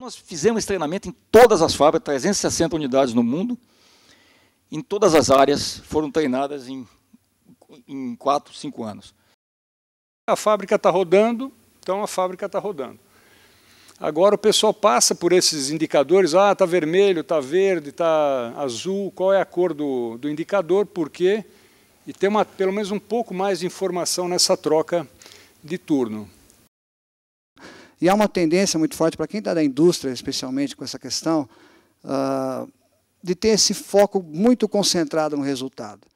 Nós fizemos treinamento em todas as fábricas, 360 unidades no mundo, em todas as áreas, foram treinadas em, em 4, 5 anos. A fábrica está rodando, então a fábrica está rodando. Agora o pessoal passa por esses indicadores, ah, está vermelho, está verde, está azul, qual é a cor do, do indicador, por quê? E tem uma, pelo menos um pouco mais de informação nessa troca de turno. E há uma tendência muito forte para quem está da indústria, especialmente com essa questão, uh, de ter esse foco muito concentrado no resultado.